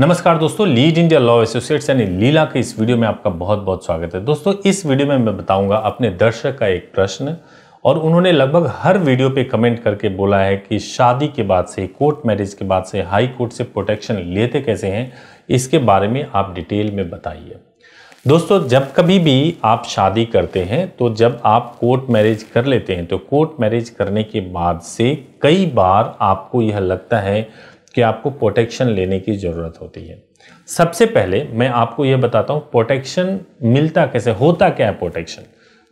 नमस्कार दोस्तों lead India law associates यानी लीला के इस वीडियो में आपका बहुत बहुत स्वागत है दोस्तों इस वीडियो में मैं बताऊंगा अपने दर्शक का एक प्रश्न और उन्होंने लगभग हर वीडियो पे कमेंट करके बोला है कि शादी के बाद से कोर्ट मैरिज के बाद से हाई कोर्ट से प्रोटेक्शन लेते कैसे हैं इसके बारे में आप डिटेल में बताइए दोस्तों जब कभी भी आप शादी करते हैं तो जब आप कोर्ट मैरिज कर लेते हैं तो कोर्ट मैरिज करने के बाद से कई बार आपको यह लगता है कि आपको प्रोटेक्शन लेने की ज़रूरत होती है सबसे पहले मैं आपको यह बताता हूँ प्रोटेक्शन मिलता कैसे होता क्या है प्रोटेक्शन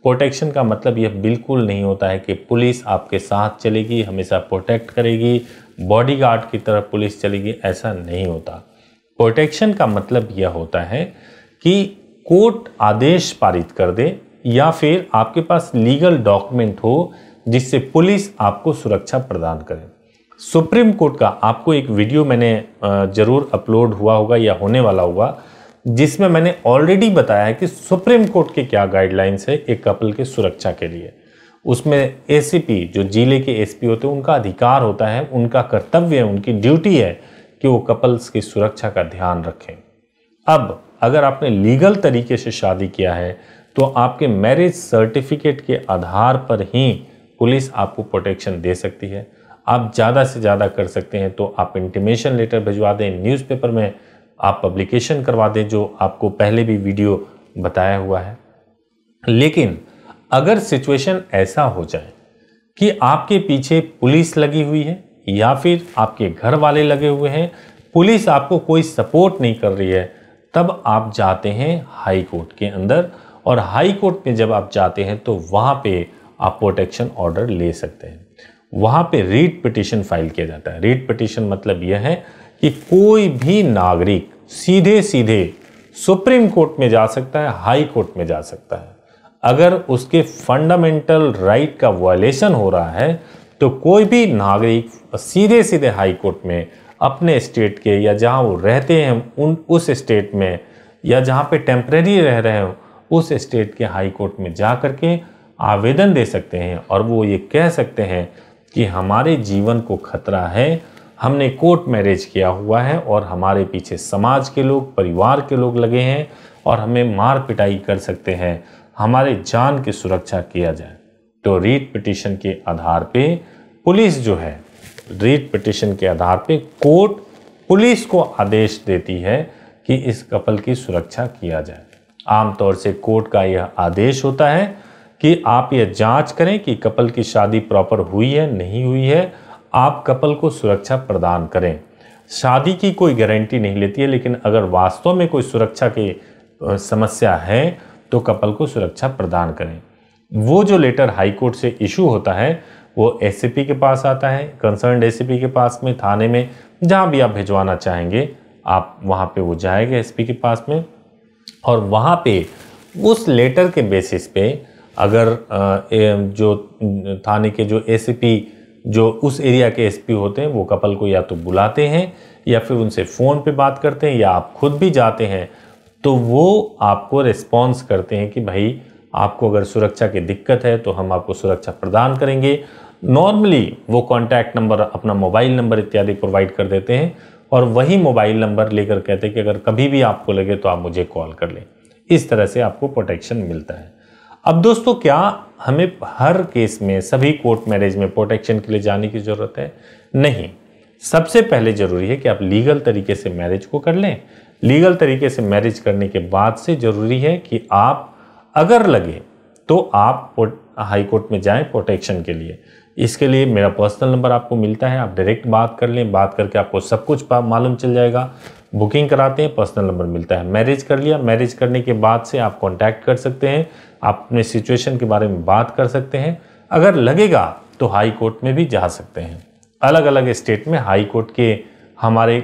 प्रोटेक्शन का मतलब यह बिल्कुल नहीं होता है कि पुलिस आपके साथ चलेगी हमेशा प्रोटेक्ट करेगी बॉडीगार्ड की तरह पुलिस चलेगी ऐसा नहीं होता प्रोटेक्शन का मतलब यह होता है कि कोर्ट आदेश पारित कर दे या फिर आपके पास लीगल डॉक्यूमेंट हो जिससे पुलिस आपको सुरक्षा प्रदान करे सुप्रीम कोर्ट का आपको एक वीडियो मैंने ज़रूर अपलोड हुआ होगा या होने वाला होगा जिसमें मैंने ऑलरेडी बताया है कि सुप्रीम कोर्ट के क्या गाइडलाइंस है एक कपल के सुरक्षा के लिए उसमें एसीपी जो जिले के एसपी होते हैं उनका अधिकार होता है उनका कर्तव्य है उनकी ड्यूटी है कि वो कपल्स की सुरक्षा का ध्यान रखें अब अगर आपने लीगल तरीके से शादी किया है तो आपके मैरिज सर्टिफिकेट के आधार पर ही पुलिस आपको प्रोटेक्शन दे सकती है आप ज़्यादा से ज़्यादा कर सकते हैं तो आप इंटीमेशन लेटर भिजवा दें न्यूज़पेपर में आप पब्लिकेशन करवा दें जो आपको पहले भी वीडियो बताया हुआ है लेकिन अगर सिचुएशन ऐसा हो जाए कि आपके पीछे पुलिस लगी हुई है या फिर आपके घर वाले लगे हुए हैं पुलिस आपको कोई सपोर्ट नहीं कर रही है तब आप जाते हैं हाई कोर्ट के अंदर और हाई कोर्ट में जब आप जाते हैं तो वहाँ पे आप प्रोटेक्शन ऑर्डर ले सकते हैं वहाँ पे रीट पिटिशन फाइल किया जाता है रीट पिटिशन मतलब यह है कि कोई भी नागरिक सीधे सीधे सुप्रीम कोर्ट में जा सकता है हाई कोर्ट में जा सकता है अगर उसके फंडामेंटल राइट का वायलेशन हो रहा है तो कोई भी नागरिक सीधे सीधे हाई कोर्ट में अपने स्टेट के या जहाँ वो रहते हैं उन उस स्टेट में या जहाँ पे टेम्प्रेरी रह रहे हो उस स्टेट के हाई कोर्ट में जा कर के आवेदन दे सकते हैं और वो ये कह सकते हैं कि हमारे जीवन को खतरा है हमने कोर्ट मैरिज किया हुआ है और हमारे पीछे समाज के लोग परिवार के लोग लगे हैं और हमें मार पिटाई कर सकते हैं हमारे जान की सुरक्षा किया जाए तो रीट पिटिशन के आधार पे पुलिस जो है रीट पिटिशन के आधार पे कोर्ट पुलिस को आदेश देती है कि इस कपल की सुरक्षा किया जाए आमतौर से कोर्ट का यह आदेश होता है कि आप यह जांच करें कि कपल की शादी प्रॉपर हुई है नहीं हुई है आप कपल को सुरक्षा प्रदान करें शादी की कोई गारंटी नहीं लेती है लेकिन अगर वास्तव में कोई सुरक्षा की समस्या है तो कपल को सुरक्षा प्रदान करें वो जो लेटर हाईकोर्ट से इशू होता है वो एस के पास आता है कंसर्न एस के पास में थाने में जहाँ भी आप भिजवाना चाहेंगे आप वहाँ पे वो जाएगा एस के पास में और वहाँ पे उस लेटर के बेसिस पे अगर जो थाने के जो एस जो उस एरिया के एस होते हैं वो कपल को या तो बुलाते हैं या फिर उनसे फ़ोन पे बात करते हैं या आप खुद भी जाते हैं तो वो आपको रिस्पॉन्स करते हैं कि भाई आपको अगर सुरक्षा की दिक्कत है तो हम आपको सुरक्षा प्रदान करेंगे नॉर्मली वो कॉन्टैक्ट नंबर अपना मोबाइल नंबर इत्यादि प्रोवाइड कर देते हैं और वही मोबाइल नंबर लेकर कहते हैं कि अगर कभी भी आपको लगे तो आप मुझे कॉल कर लें इस तरह से आपको प्रोटेक्शन मिलता है अब दोस्तों क्या हमें हर केस में सभी कोर्ट मैरिज में प्रोटेक्शन के लिए जाने की ज़रूरत है नहीं सबसे पहले ज़रूरी है कि आप लीगल तरीके से मैरिज को कर लें लीगल तरीके से मैरिज करने के बाद से ज़रूरी है कि आप अगर लगे तो आप हाई कोर्ट में जाएं प्रोटेक्शन के लिए इसके लिए मेरा पर्सनल नंबर आपको मिलता है आप डायरेक्ट बात कर लें बात करके आपको सब कुछ मालूम चल जाएगा बुकिंग कराते हैं पर्सनल नंबर मिलता है मैरिज कर लिया मैरिज करने के बाद से आप कॉन्टैक्ट कर सकते हैं आप अपने सिचुएशन के बारे में बात कर सकते हैं अगर लगेगा तो हाई कोर्ट में भी जा सकते हैं अलग अलग स्टेट में हाई कोर्ट के हमारे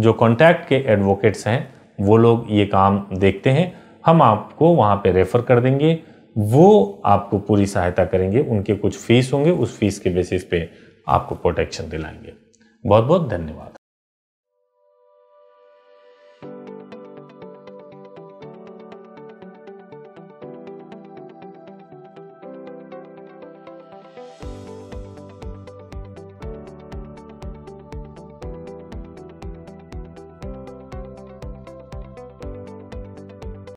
जो कॉन्टैक्ट के एडवोकेट्स हैं वो लोग ये काम देखते हैं हम आपको वहाँ पे रेफ़र कर देंगे वो आपको पूरी सहायता करेंगे उनके कुछ फीस होंगे उस फीस के बेसिस पे आपको प्रोटेक्शन दिलाएंगे बहुत बहुत धन्यवाद